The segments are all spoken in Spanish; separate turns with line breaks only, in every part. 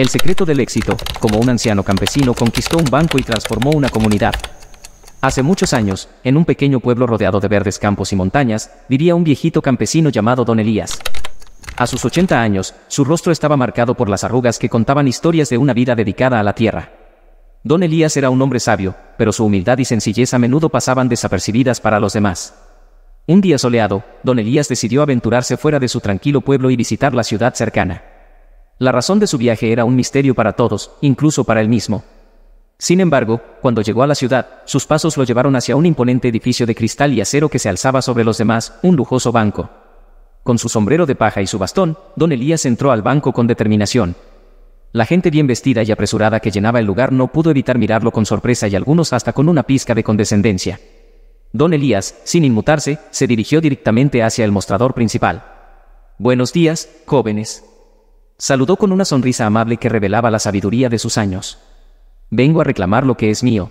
El secreto del éxito, como un anciano campesino conquistó un banco y transformó una comunidad. Hace muchos años, en un pequeño pueblo rodeado de verdes campos y montañas, vivía un viejito campesino llamado Don Elías. A sus 80 años, su rostro estaba marcado por las arrugas que contaban historias de una vida dedicada a la tierra. Don Elías era un hombre sabio, pero su humildad y sencillez a menudo pasaban desapercibidas para los demás. Un día soleado, Don Elías decidió aventurarse fuera de su tranquilo pueblo y visitar la ciudad cercana. La razón de su viaje era un misterio para todos, incluso para él mismo. Sin embargo, cuando llegó a la ciudad, sus pasos lo llevaron hacia un imponente edificio de cristal y acero que se alzaba sobre los demás, un lujoso banco. Con su sombrero de paja y su bastón, don Elías entró al banco con determinación. La gente bien vestida y apresurada que llenaba el lugar no pudo evitar mirarlo con sorpresa y algunos hasta con una pizca de condescendencia. Don Elías, sin inmutarse, se dirigió directamente hacia el mostrador principal. Buenos días, jóvenes. Saludó con una sonrisa amable que revelaba la sabiduría de sus años. Vengo a reclamar lo que es mío.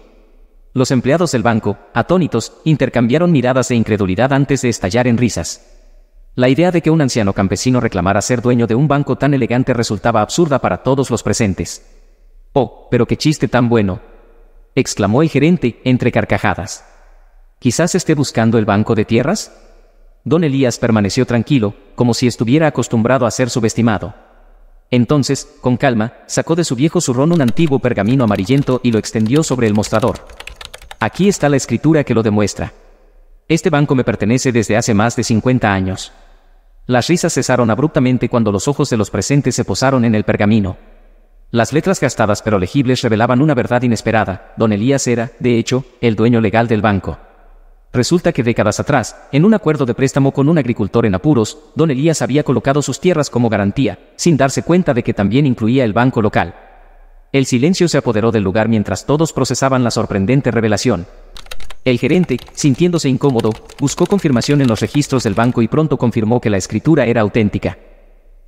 Los empleados del banco, atónitos, intercambiaron miradas de incredulidad antes de estallar en risas. La idea de que un anciano campesino reclamara ser dueño de un banco tan elegante resultaba absurda para todos los presentes. Oh, pero qué chiste tan bueno, exclamó el gerente, entre carcajadas. ¿Quizás esté buscando el banco de tierras? Don Elías permaneció tranquilo, como si estuviera acostumbrado a ser subestimado. Entonces, con calma, sacó de su viejo zurrón un antiguo pergamino amarillento y lo extendió sobre el mostrador. Aquí está la escritura que lo demuestra. Este banco me pertenece desde hace más de 50 años. Las risas cesaron abruptamente cuando los ojos de los presentes se posaron en el pergamino. Las letras gastadas pero legibles revelaban una verdad inesperada. Don Elías era, de hecho, el dueño legal del banco. Resulta que décadas atrás, en un acuerdo de préstamo con un agricultor en apuros, don Elías había colocado sus tierras como garantía, sin darse cuenta de que también incluía el banco local. El silencio se apoderó del lugar mientras todos procesaban la sorprendente revelación. El gerente, sintiéndose incómodo, buscó confirmación en los registros del banco y pronto confirmó que la escritura era auténtica.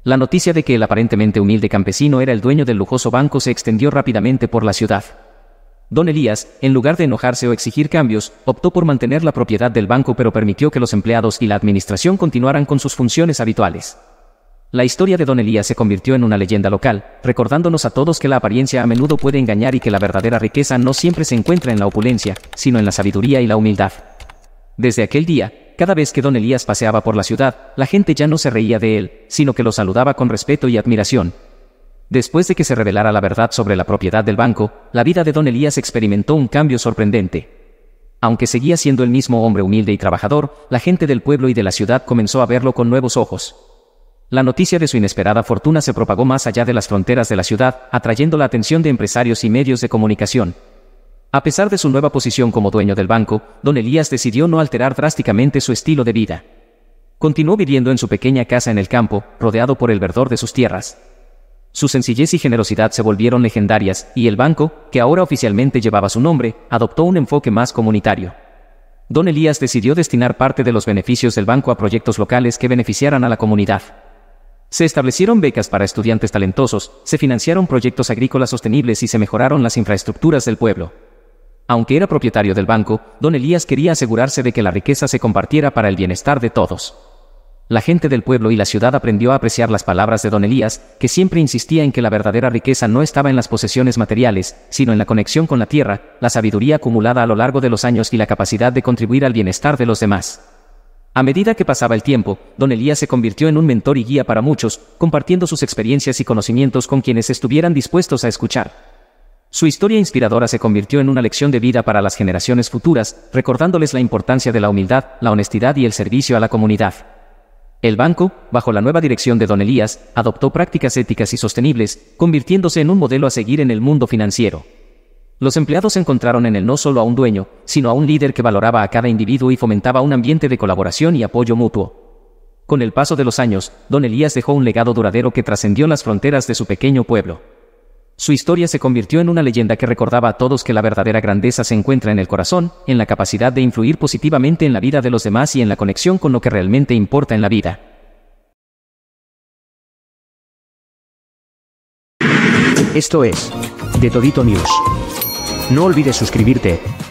La noticia de que el aparentemente humilde campesino era el dueño del lujoso banco se extendió rápidamente por la ciudad. Don Elías, en lugar de enojarse o exigir cambios, optó por mantener la propiedad del banco pero permitió que los empleados y la administración continuaran con sus funciones habituales. La historia de Don Elías se convirtió en una leyenda local, recordándonos a todos que la apariencia a menudo puede engañar y que la verdadera riqueza no siempre se encuentra en la opulencia, sino en la sabiduría y la humildad. Desde aquel día, cada vez que Don Elías paseaba por la ciudad, la gente ya no se reía de él, sino que lo saludaba con respeto y admiración, Después de que se revelara la verdad sobre la propiedad del banco, la vida de don Elías experimentó un cambio sorprendente. Aunque seguía siendo el mismo hombre humilde y trabajador, la gente del pueblo y de la ciudad comenzó a verlo con nuevos ojos. La noticia de su inesperada fortuna se propagó más allá de las fronteras de la ciudad, atrayendo la atención de empresarios y medios de comunicación. A pesar de su nueva posición como dueño del banco, don Elías decidió no alterar drásticamente su estilo de vida. Continuó viviendo en su pequeña casa en el campo, rodeado por el verdor de sus tierras. Su sencillez y generosidad se volvieron legendarias, y el banco, que ahora oficialmente llevaba su nombre, adoptó un enfoque más comunitario. Don Elías decidió destinar parte de los beneficios del banco a proyectos locales que beneficiaran a la comunidad. Se establecieron becas para estudiantes talentosos, se financiaron proyectos agrícolas sostenibles y se mejoraron las infraestructuras del pueblo. Aunque era propietario del banco, don Elías quería asegurarse de que la riqueza se compartiera para el bienestar de todos. La gente del pueblo y la ciudad aprendió a apreciar las palabras de don Elías, que siempre insistía en que la verdadera riqueza no estaba en las posesiones materiales, sino en la conexión con la tierra, la sabiduría acumulada a lo largo de los años y la capacidad de contribuir al bienestar de los demás. A medida que pasaba el tiempo, don Elías se convirtió en un mentor y guía para muchos, compartiendo sus experiencias y conocimientos con quienes estuvieran dispuestos a escuchar. Su historia inspiradora se convirtió en una lección de vida para las generaciones futuras, recordándoles la importancia de la humildad, la honestidad y el servicio a la comunidad. El banco, bajo la nueva dirección de Don Elías, adoptó prácticas éticas y sostenibles, convirtiéndose en un modelo a seguir en el mundo financiero. Los empleados encontraron en él no solo a un dueño, sino a un líder que valoraba a cada individuo y fomentaba un ambiente de colaboración y apoyo mutuo. Con el paso de los años, Don Elías dejó un legado duradero que trascendió las fronteras de su pequeño pueblo. Su historia se convirtió en una leyenda que recordaba a todos que la verdadera grandeza se encuentra en el corazón, en la capacidad de influir positivamente en la vida de los demás y en la conexión con lo que realmente importa en la vida. Esto es de Todito News. No olvides suscribirte,